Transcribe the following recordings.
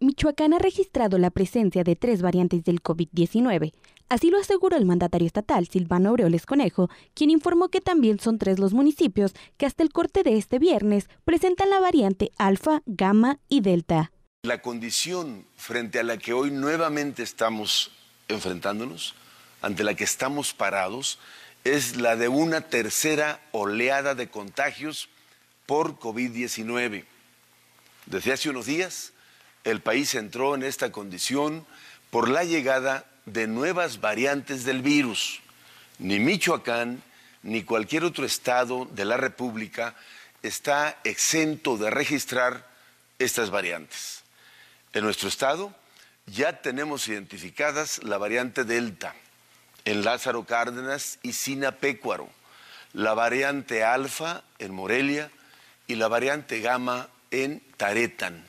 Michoacán ha registrado la presencia de tres variantes del COVID-19. Así lo aseguró el mandatario estatal Silvano Aureoles Conejo, quien informó que también son tres los municipios que hasta el corte de este viernes presentan la variante alfa, gamma y delta. La condición frente a la que hoy nuevamente estamos enfrentándonos, ante la que estamos parados, es la de una tercera oleada de contagios por COVID-19. Desde hace unos días, el país entró en esta condición por la llegada de nuevas variantes del virus. Ni Michoacán ni cualquier otro estado de la República está exento de registrar estas variantes. En nuestro estado ya tenemos identificadas la variante Delta en Lázaro Cárdenas y Sinapecuaro, la variante Alfa en Morelia y la variante Gamma en Taretan.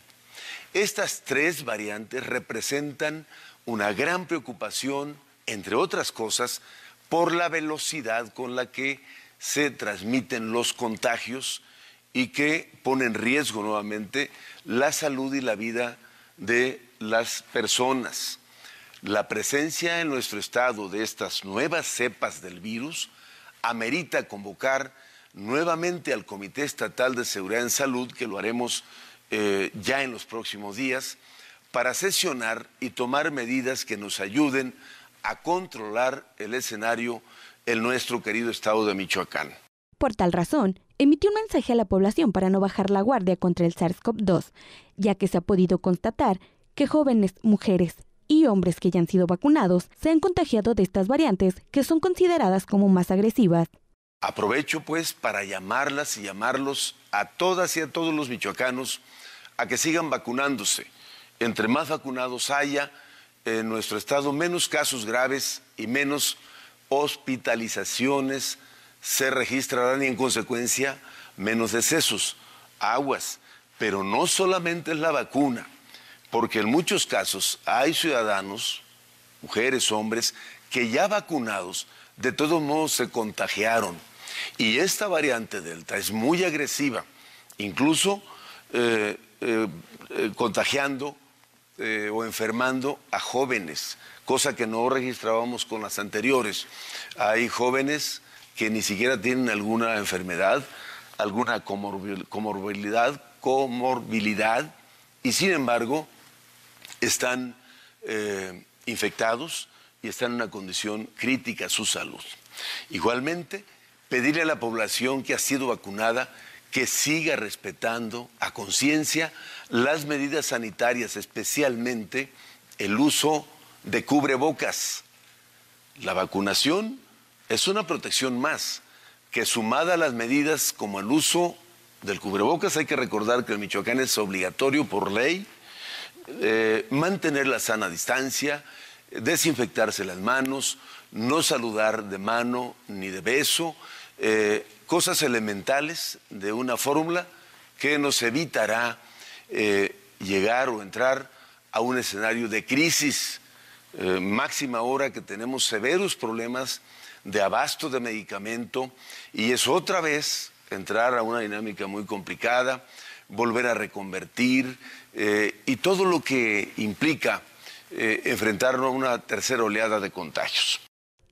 Estas tres variantes representan una gran preocupación, entre otras cosas, por la velocidad con la que se transmiten los contagios y que pone en riesgo nuevamente la salud y la vida de las personas. La presencia en nuestro estado de estas nuevas cepas del virus amerita convocar nuevamente al Comité Estatal de Seguridad en Salud, que lo haremos eh, ya en los próximos días para sesionar y tomar medidas que nos ayuden a controlar el escenario en nuestro querido estado de Michoacán. Por tal razón, emitió un mensaje a la población para no bajar la guardia contra el SARS-CoV-2, ya que se ha podido constatar que jóvenes, mujeres y hombres que ya han sido vacunados se han contagiado de estas variantes que son consideradas como más agresivas. Aprovecho pues para llamarlas y llamarlos a todas y a todos los michoacanos a que sigan vacunándose. Entre más vacunados haya en nuestro estado, menos casos graves y menos hospitalizaciones se registrarán y en consecuencia menos decesos, aguas. Pero no solamente es la vacuna, porque en muchos casos hay ciudadanos, mujeres, hombres, que ya vacunados, de todos modos se contagiaron y esta variante Delta es muy agresiva, incluso eh, eh, eh, contagiando o enfermando a jóvenes, cosa que no registrábamos con las anteriores. Hay jóvenes que ni siquiera tienen alguna enfermedad, alguna comorbilidad, comorbilidad, y sin embargo están infectados y están en una condición crítica a su salud. Igualmente, pedirle a la población que ha sido vacunada que siga respetando a conciencia las medidas sanitarias, especialmente el uso de cubrebocas. La vacunación es una protección más que sumada a las medidas como el uso del cubrebocas, hay que recordar que en Michoacán es obligatorio por ley eh, mantener la sana distancia, desinfectarse las manos, no saludar de mano ni de beso, eh, cosas elementales de una fórmula que nos evitará eh, llegar o entrar a un escenario de crisis. Eh, máxima hora que tenemos severos problemas de abasto de medicamento y es otra vez entrar a una dinámica muy complicada, volver a reconvertir y todo lo que implica enfrentarnos a una tercera oleada de contagios.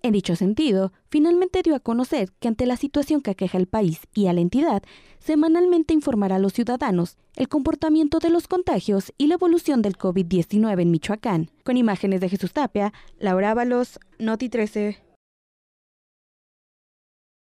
En dicho sentido, finalmente dio a conocer que ante la situación que aqueja al país y a la entidad, semanalmente informará a los ciudadanos el comportamiento de los contagios y la evolución del COVID-19 en Michoacán. Con imágenes de Jesús Tapia, Laura Balos, Noti 13.